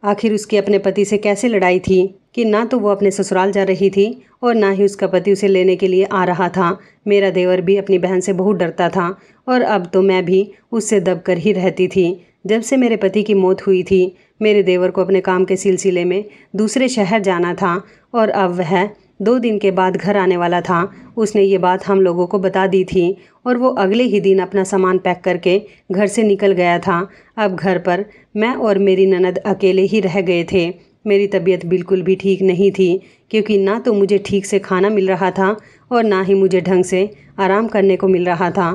आखिर उसकी अपने पति से कैसे लड़ाई थी कि ना तो वो अपने ससुराल जा रही थी और ना ही उसका पति उसे लेने के लिए आ रहा था मेरा देवर भी अपनी बहन से बहुत डरता था और अब तो मैं भी उससे दब कर ही रहती थी जब से मेरे पति की मौत हुई थी मेरे देवर को अपने काम के सिलसिले में दूसरे शहर जाना था और अब वह दो दिन के बाद घर आने वाला था उसने ये बात हम लोगों को बता दी थी और वो अगले ही दिन अपना सामान पैक करके घर से निकल गया था अब घर पर मैं और मेरी ननद अकेले ही रह गए थे मेरी तबीयत बिल्कुल भी ठीक नहीं थी क्योंकि ना तो मुझे ठीक से खाना मिल रहा था और ना ही मुझे ढंग से आराम करने को मिल रहा था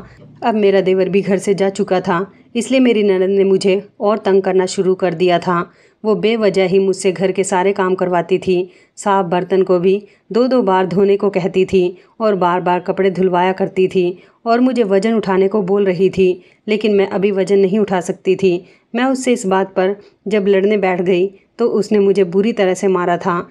अब मेरा देवर भी घर से जा चुका था इसलिए मेरी ननद ने मुझे और तंग करना शुरू कर दिया था वो बेवजह ही मुझसे घर के सारे काम करवाती थी साफ बर्तन को भी दो दो बार धोने को कहती थी और बार बार कपड़े धुलवाया करती थी और मुझे वज़न उठाने को बोल रही थी लेकिन मैं अभी वज़न नहीं उठा सकती थी मैं उससे इस बात पर जब लड़ने बैठ गई तो उसने मुझे बुरी तरह से मारा था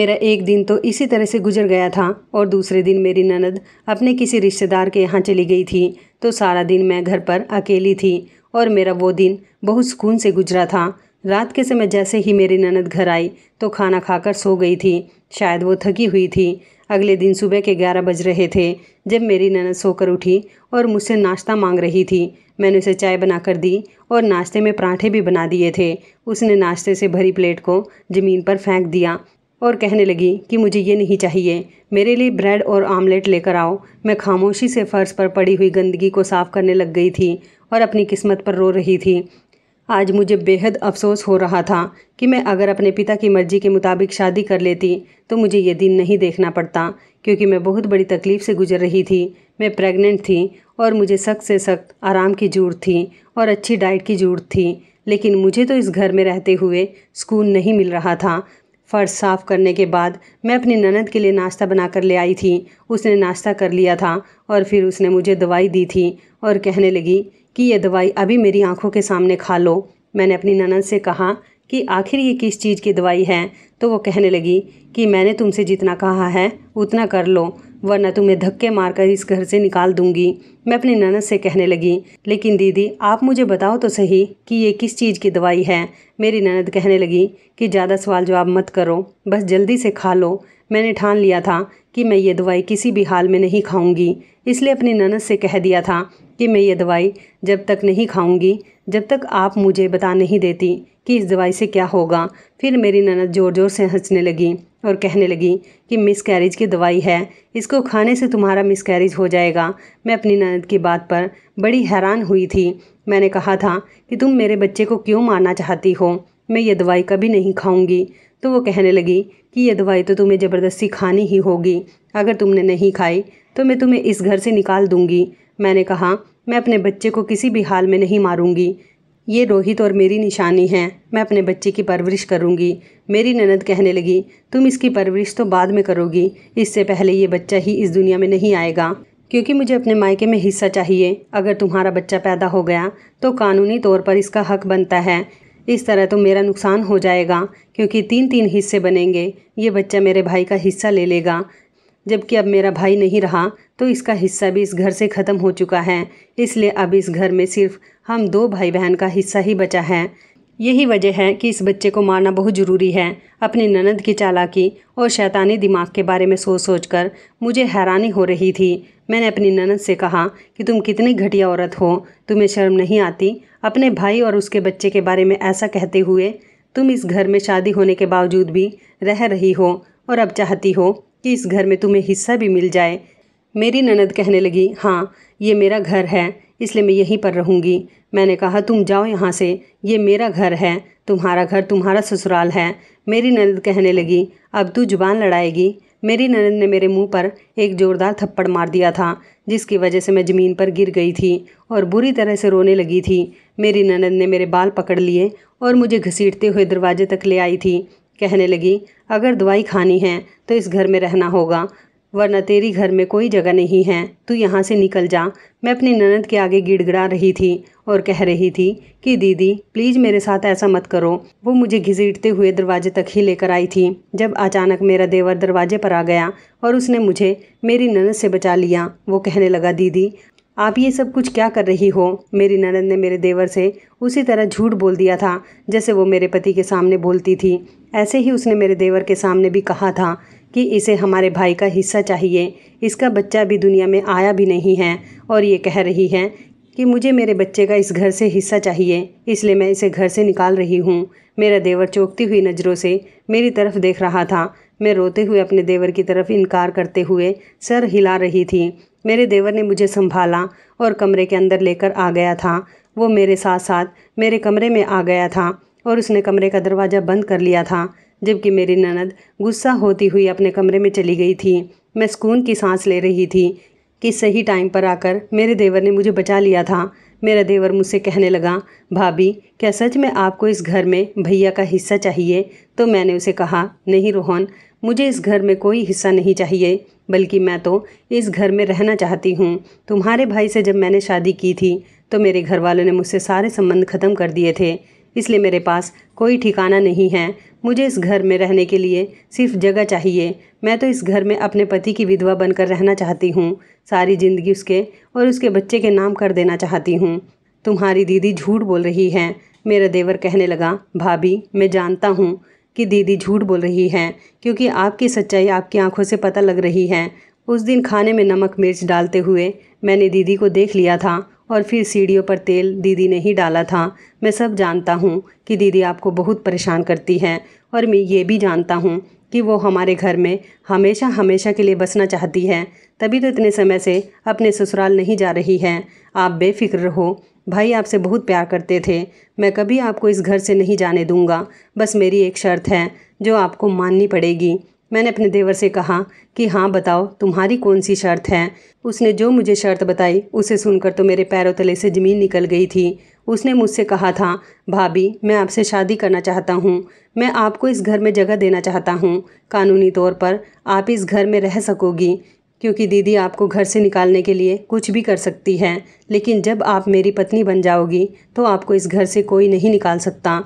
मेरा एक दिन तो इसी तरह से गुजर गया था और दूसरे दिन मेरी ननद अपने किसी रिश्तेदार के यहाँ चली गई थी तो सारा दिन मैं घर पर अकेली थी और मेरा वो दिन बहुत सुकून से गुजरा था रात के समय जैसे ही मेरी ननद घर आई तो खाना खाकर सो गई थी शायद वो थकी हुई थी अगले दिन सुबह के ग्यारह बज रहे थे जब मेरी ननद सोकर उठी और मुझसे नाश्ता मांग रही थी मैंने उसे चाय बनाकर दी और नाश्ते में पराठे भी बना दिए थे उसने नाश्ते से भरी प्लेट को ज़मीन पर फेंक दिया और कहने लगी कि मुझे ये नहीं चाहिए मेरे लिए ब्रेड और आमलेट लेकर आओ मैं खामोशी से फ़र्श पर पड़ी हुई गंदगी को साफ़ करने लग गई थी और अपनी किस्मत पर रो रही थी आज मुझे बेहद अफसोस हो रहा था कि मैं अगर अपने पिता की मर्जी के मुताबिक शादी कर लेती तो मुझे ये दिन नहीं देखना पड़ता क्योंकि मैं बहुत बड़ी तकलीफ़ से गुजर रही थी मैं प्रेग्नेंट थी और मुझे सख्त से सख्त आराम की जरूरत थी और अच्छी डाइट की जरूरत थी लेकिन मुझे तो इस घर में रहते हुए सुकून नहीं मिल रहा था फ़र्श साफ़ करने के बाद मैं अपनी ननद के लिए नाश्ता बना कर ले आई थी उसने नाश्ता कर लिया था और फिर उसने मुझे दवाई दी थी और कहने लगी कि यह दवाई अभी मेरी आंखों के सामने खा लो मैंने अपनी ननद से कहा कि आखिर ये किस चीज़ की दवाई है तो वो कहने लगी कि मैंने तुमसे जितना कहा है उतना कर लो वरना तुम्हें धक्के मारकर इस घर से निकाल दूंगी मैं अपनी ननद से कहने लगी लेकिन दीदी आप मुझे बताओ तो सही कि ये किस चीज़ की दवाई है मेरी ननद कहने लगी कि ज़्यादा सवाल जवाब मत करो बस जल्दी से खा लो मैंने ठान लिया था कि मैं ये दवाई किसी भी हाल में नहीं खाऊंगी इसलिए अपनी ननद से कह दिया था कि मैं ये दवाई जब तक नहीं खाऊंगी जब तक आप मुझे बता नहीं देती कि इस दवाई से क्या होगा फिर मेरी ननद ज़ोर ज़ोर से हंसने लगी और कहने लगी कि मिस कैरेज की दवाई है इसको खाने से तुम्हारा मिस कैरेज हो जाएगा मैं अपनी ननद की बात पर बड़ी हैरान हुई थी मैंने कहा था कि तुम मेरे बच्चे को क्यों मारना चाहती हो मैं ये दवाई कभी नहीं खाऊंगी तो वो कहने लगी कि ये दवाई तो तुम्हें ज़बरदस्ती खानी ही होगी अगर तुमने नहीं खाई तो मैं तुम्हें इस घर से निकाल दूंगी मैंने कहा मैं अपने बच्चे को किसी भी हाल में नहीं मारूंगी ये रोहित और मेरी निशानी है मैं अपने बच्चे की परवरिश करूंगी मेरी ननद कहने लगी तुम इसकी परवरिश तो बाद में करोगी इससे पहले ये बच्चा ही इस दुनिया में नहीं आएगा क्योंकि मुझे अपने मायके में हिस्सा चाहिए अगर तुम्हारा बच्चा पैदा हो गया तो कानूनी तौर पर इसका हक बनता है इस तरह तो मेरा नुकसान हो जाएगा क्योंकि तीन तीन हिस्से बनेंगे ये बच्चा मेरे भाई का हिस्सा ले लेगा जबकि अब मेरा भाई नहीं रहा तो इसका हिस्सा भी इस घर से ख़त्म हो चुका है इसलिए अब इस घर में सिर्फ हम दो भाई बहन का हिस्सा ही बचा है यही वजह है कि इस बच्चे को मारना बहुत ज़रूरी है अपनी ननद की चालाकी और शैतानी दिमाग के बारे में सोच सोच कर मुझे हैरानी हो रही थी मैंने अपनी ननद से कहा कि तुम कितनी घटिया औरत हो तुम्हें शर्म नहीं आती अपने भाई और उसके बच्चे के बारे में ऐसा कहते हुए तुम इस घर में शादी होने के बावजूद भी रह रही हो और अब चाहती हो कि इस घर में तुम्हें हिस्सा भी मिल जाए मेरी ननद कहने लगी हाँ ये मेरा घर है इसलिए मैं यहीं पर रहूँगी मैंने कहा तुम जाओ यहाँ से ये मेरा घर है तुम्हारा घर तुम्हारा ससुराल है मेरी ननद कहने लगी अब तू जुबान लड़ाएगी मेरी ननद ने मेरे मुंह पर एक ज़ोरदार थप्पड़ मार दिया था जिसकी वजह से मैं ज़मीन पर गिर गई थी और बुरी तरह से रोने लगी थी मेरी ननद ने मेरे बाल पकड़ लिए और मुझे घसीटते हुए दरवाजे तक ले आई थी कहने लगी अगर दवाई खानी है तो इस घर में रहना होगा वरना तेरी घर में कोई जगह नहीं है तू यहाँ से निकल जा मैं अपनी ननद के आगे गिड़गड़ा रही थी और कह रही थी कि दीदी प्लीज़ मेरे साथ ऐसा मत करो वो मुझे घिसीटते हुए दरवाजे तक ही लेकर आई थी जब अचानक मेरा देवर दरवाजे पर आ गया और उसने मुझे मेरी ननद से बचा लिया वो कहने लगा दीदी आप ये सब कुछ क्या कर रही हो मेरी ननद ने मेरे देवर से उसी तरह झूठ बोल दिया था जैसे वो मेरे पति के सामने बोलती थी ऐसे ही उसने मेरे देवर के सामने भी कहा था कि इसे हमारे भाई का हिस्सा चाहिए इसका बच्चा भी दुनिया में आया भी नहीं है और ये कह रही है कि मुझे मेरे बच्चे का इस घर से हिस्सा चाहिए इसलिए मैं इसे घर से निकाल रही हूँ मेरा देवर चौंकती हुई नज़रों से मेरी तरफ़ देख रहा था मैं रोते हुए अपने देवर की तरफ इनकार करते हुए सर हिला रही थी मेरे देवर ने मुझे संभाला और कमरे के अंदर लेकर आ गया था वो मेरे साथ साथ मेरे कमरे में आ गया था और उसने कमरे का दरवाज़ा बंद कर लिया था जबकि मेरी ननद गुस्सा होती हुई अपने कमरे में चली गई थी मैं सुकून की सांस ले रही थी कि सही टाइम पर आकर मेरे देवर ने मुझे बचा लिया था मेरा देवर मुझसे कहने लगा भाभी क्या सच में आपको इस घर में भैया का हिस्सा चाहिए तो मैंने उसे कहा नहीं रोहन मुझे इस घर में कोई हिस्सा नहीं चाहिए बल्कि मैं तो इस घर में रहना चाहती हूँ तुम्हारे भाई से जब मैंने शादी की थी तो मेरे घर वालों ने मुझसे सारे संबंध ख़त्म कर दिए थे इसलिए मेरे पास कोई ठिकाना नहीं है मुझे इस घर में रहने के लिए सिर्फ जगह चाहिए मैं तो इस घर में अपने पति की विधवा बनकर रहना चाहती हूँ सारी ज़िंदगी उसके और उसके बच्चे के नाम कर देना चाहती हूँ तुम्हारी दीदी झूठ बोल रही है मेरा देवर कहने लगा भाभी मैं जानता हूँ कि दीदी झूठ बोल रही है क्योंकि आपकी सच्चाई आपकी आंखों से पता लग रही है उस दिन खाने में नमक मिर्च डालते हुए मैंने दीदी को देख लिया था और फिर सीढ़ियों पर तेल दीदी ने ही डाला था मैं सब जानता हूँ कि दीदी आपको बहुत परेशान करती है और मैं ये भी जानता हूँ कि वो हमारे घर में हमेशा हमेशा के लिए बसना चाहती है तभी तो इतने समय से अपने ससुराल नहीं जा रही है आप बेफिक्र रहो भाई आपसे बहुत प्यार करते थे मैं कभी आपको इस घर से नहीं जाने दूंगा बस मेरी एक शर्त है जो आपको माननी पड़ेगी मैंने अपने देवर से कहा कि हाँ बताओ तुम्हारी कौन सी शर्त है उसने जो मुझे शर्त बताई उसे सुनकर तो मेरे पैरों तले से ज़मीन निकल गई थी उसने मुझसे कहा था भाभी मैं आपसे शादी करना चाहता हूँ मैं आपको इस घर में जगह देना चाहता हूँ कानूनी तौर पर आप इस घर में रह सकोगी क्योंकि दीदी आपको घर से निकालने के लिए कुछ भी कर सकती है लेकिन जब आप मेरी पत्नी बन जाओगी तो आपको इस घर से कोई नहीं निकाल सकता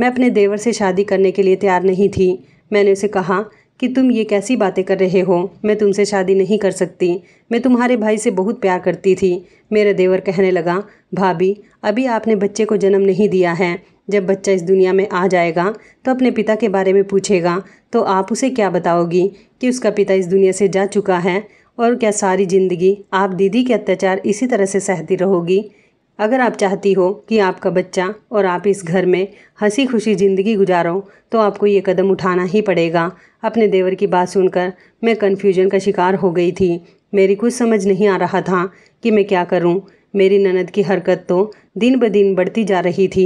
मैं अपने देवर से शादी करने के लिए तैयार नहीं थी मैंने उसे कहा कि तुम ये कैसी बातें कर रहे हो मैं तुमसे शादी नहीं कर सकती मैं तुम्हारे भाई से बहुत प्यार करती थी मेरा देवर कहने लगा भाभी अभी आपने बच्चे को जन्म नहीं दिया है जब बच्चा इस दुनिया में आ जाएगा तो अपने पिता के बारे में पूछेगा तो आप उसे क्या बताओगी कि उसका पिता इस दुनिया से जा चुका है और क्या सारी ज़िंदगी आप दीदी के अत्याचार इसी तरह से सहती रहोगी अगर आप चाहती हो कि आपका बच्चा और आप इस घर में हंसी खुशी ज़िंदगी गुजारो तो आपको ये कदम उठाना ही पड़ेगा अपने देवर की बात सुनकर मैं कन्फ्यूजन का शिकार हो गई थी मेरी कुछ समझ नहीं आ रहा था कि मैं क्या करूं। मेरी ननद की हरकत तो दिन ब दिन बढ़ती जा रही थी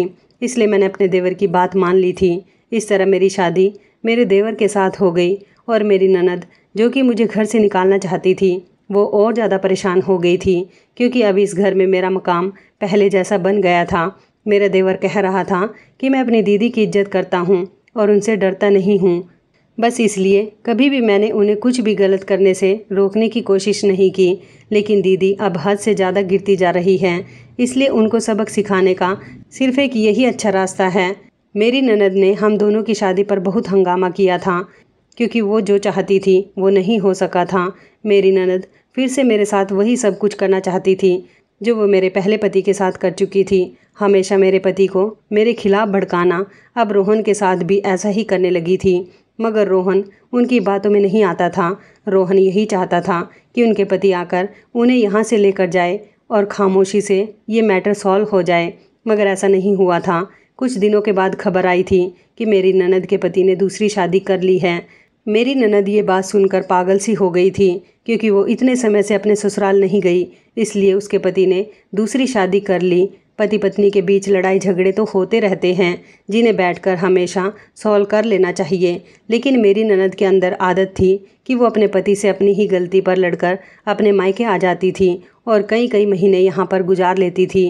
इसलिए मैंने अपने देवर की बात मान ली थी इस तरह मेरी शादी मेरे देवर के साथ हो गई और मेरी ननद जो कि मुझे घर से निकालना चाहती थी वो और ज़्यादा परेशान हो गई थी क्योंकि अब इस घर में मेरा मकाम पहले जैसा बन गया था मेरा देवर कह रहा था कि मैं अपनी दीदी की इज्जत करता हूँ और उनसे डरता नहीं हूँ बस इसलिए कभी भी मैंने उन्हें कुछ भी गलत करने से रोकने की कोशिश नहीं की लेकिन दीदी अब हद से ज़्यादा गिरती जा रही है इसलिए उनको सबक सिखाने का सिर्फ एक यही अच्छा रास्ता है मेरी ननद ने हम दोनों की शादी पर बहुत हंगामा किया था क्योंकि वो जो चाहती थी वो नहीं हो सका था मेरी ननद फिर से मेरे साथ वही सब कुछ करना चाहती थी जो वो मेरे पहले पति के साथ कर चुकी थी हमेशा मेरे पति को मेरे खिलाफ़ भड़काना अब रोहन के साथ भी ऐसा ही करने लगी थी मगर रोहन उनकी बातों में नहीं आता था रोहन यही चाहता था कि उनके पति आकर उन्हें यहाँ से लेकर जाए और खामोशी से ये मैटर सॉल्व हो जाए मगर ऐसा नहीं हुआ था कुछ दिनों के बाद खबर आई थी कि मेरी ननद के पति ने दूसरी शादी कर ली है मेरी ननद ये बात सुनकर पागल सी हो गई थी क्योंकि वो इतने समय से अपने ससुराल नहीं गई इसलिए उसके पति ने दूसरी शादी कर ली पति पत्नी के बीच लड़ाई झगड़े तो होते रहते हैं जिन्हें बैठकर हमेशा सॉल्व कर लेना चाहिए लेकिन मेरी ननद के अंदर आदत थी कि वो अपने पति से अपनी ही गलती पर लड़कर अपने मायके आ जाती थी और कई कई महीने यहाँ पर गुजार लेती थी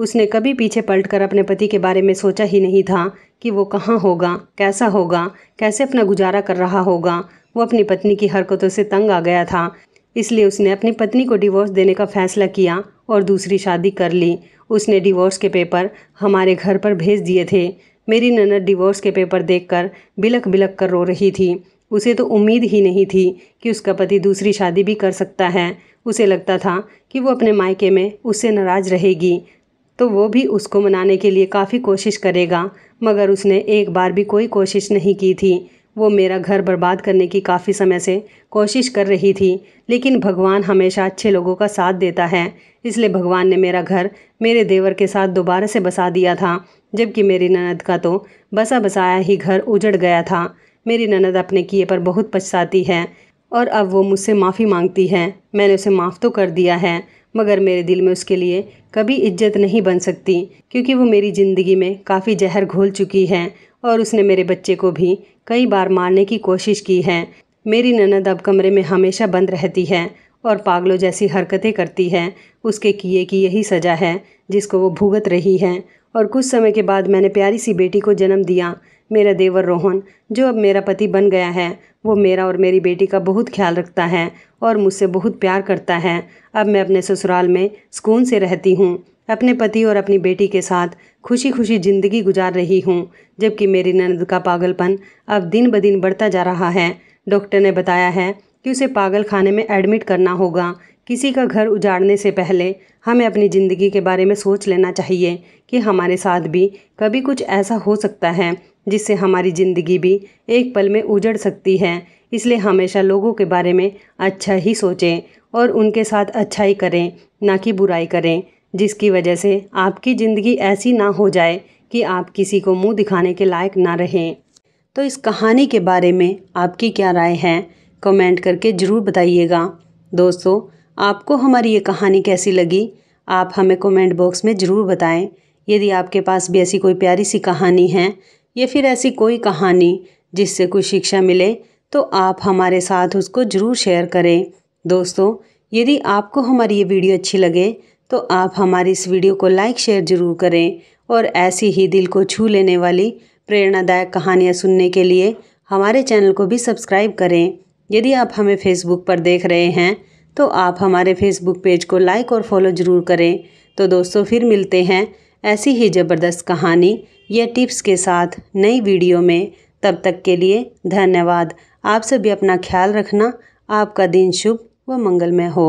उसने कभी पीछे पलटकर अपने पति के बारे में सोचा ही नहीं था कि वो कहाँ होगा कैसा होगा कैसे अपना गुजारा कर रहा होगा वो अपनी पत्नी की हरकतों से तंग आ गया था इसलिए उसने अपनी पत्नी को डिवोर्स देने का फैसला किया और दूसरी शादी कर ली उसने डिवोर्स के पेपर हमारे घर पर भेज दिए थे मेरी ननद डिवोर्स के पेपर देखकर बिलक बिलक कर रो रही थी उसे तो उम्मीद ही नहीं थी कि उसका पति दूसरी शादी भी कर सकता है उसे लगता था कि वो अपने मायके में उससे नाराज़ रहेगी तो वो भी उसको मनाने के लिए काफ़ी कोशिश करेगा मगर उसने एक बार भी कोई कोशिश नहीं की थी वो मेरा घर बर्बाद करने की काफ़ी समय से कोशिश कर रही थी लेकिन भगवान हमेशा अच्छे लोगों का साथ देता है इसलिए भगवान ने मेरा घर मेरे देवर के साथ दोबारा से बसा दिया था जबकि मेरी ननद का तो बसा बसाया ही घर उजड़ गया था मेरी ननद अपने किए पर बहुत पछताती है और अब वो मुझसे माफ़ी मांगती है मैंने उसे माफ़ तो कर दिया है मगर मेरे दिल में उसके लिए कभी इज्जत नहीं बन सकती क्योंकि वो मेरी ज़िंदगी में काफ़ी जहर घोल चुकी है और उसने मेरे बच्चे को भी कई बार मारने की कोशिश की है मेरी ननद अब कमरे में हमेशा बंद रहती है और पागलों जैसी हरकतें करती है उसके किए की यही सज़ा है जिसको वो भुगत रही है और कुछ समय के बाद मैंने प्यारी सी बेटी को जन्म दिया मेरा देवर रोहन जो अब मेरा पति बन गया है वो मेरा और मेरी बेटी का बहुत ख्याल रखता है और मुझसे बहुत प्यार करता है अब मैं अपने ससुराल में सुकून से रहती हूँ अपने पति और अपनी बेटी के साथ खुशी खुशी ज़िंदगी गुजार रही हूँ जबकि मेरी ननद का पागलपन अब दिन ब दिन बढ़ता जा रहा है डॉक्टर ने बताया है कि उसे पागल खाने में एडमिट करना होगा किसी का घर उजाड़ने से पहले हमें अपनी ज़िंदगी के बारे में सोच लेना चाहिए कि हमारे साथ भी कभी कुछ ऐसा हो सकता है जिससे हमारी ज़िंदगी भी एक पल में उजड़ सकती है इसलिए हमेशा लोगों के बारे में अच्छा ही सोचें और उनके साथ अच्छा ही करें ना कि बुराई करें जिसकी वजह से आपकी ज़िंदगी ऐसी ना हो जाए कि आप किसी को मुंह दिखाने के लायक ना रहें तो इस कहानी के बारे में आपकी क्या राय है कमेंट करके ज़रूर बताइएगा दोस्तों आपको हमारी ये कहानी कैसी लगी आप हमें कमेंट बॉक्स में ज़रूर बताएं यदि आपके पास भी ऐसी कोई प्यारी सी कहानी है या फिर ऐसी कोई कहानी जिससे कोई शिक्षा मिले तो आप हमारे साथ उसको ज़रूर शेयर करें दोस्तों यदि आपको हमारी ये वीडियो अच्छी लगे तो आप हमारी इस वीडियो को लाइक शेयर ज़रूर करें और ऐसी ही दिल को छू लेने वाली प्रेरणादायक कहानियाँ सुनने के लिए हमारे चैनल को भी सब्सक्राइब करें यदि आप हमें फेसबुक पर देख रहे हैं तो आप हमारे फेसबुक पेज को लाइक और फॉलो ज़रूर करें तो दोस्तों फिर मिलते हैं ऐसी ही ज़बरदस्त कहानी या टिप्स के साथ नई वीडियो में तब तक के लिए धन्यवाद आप सभी अपना ख्याल रखना आपका दिन शुभ व मंगलमय हो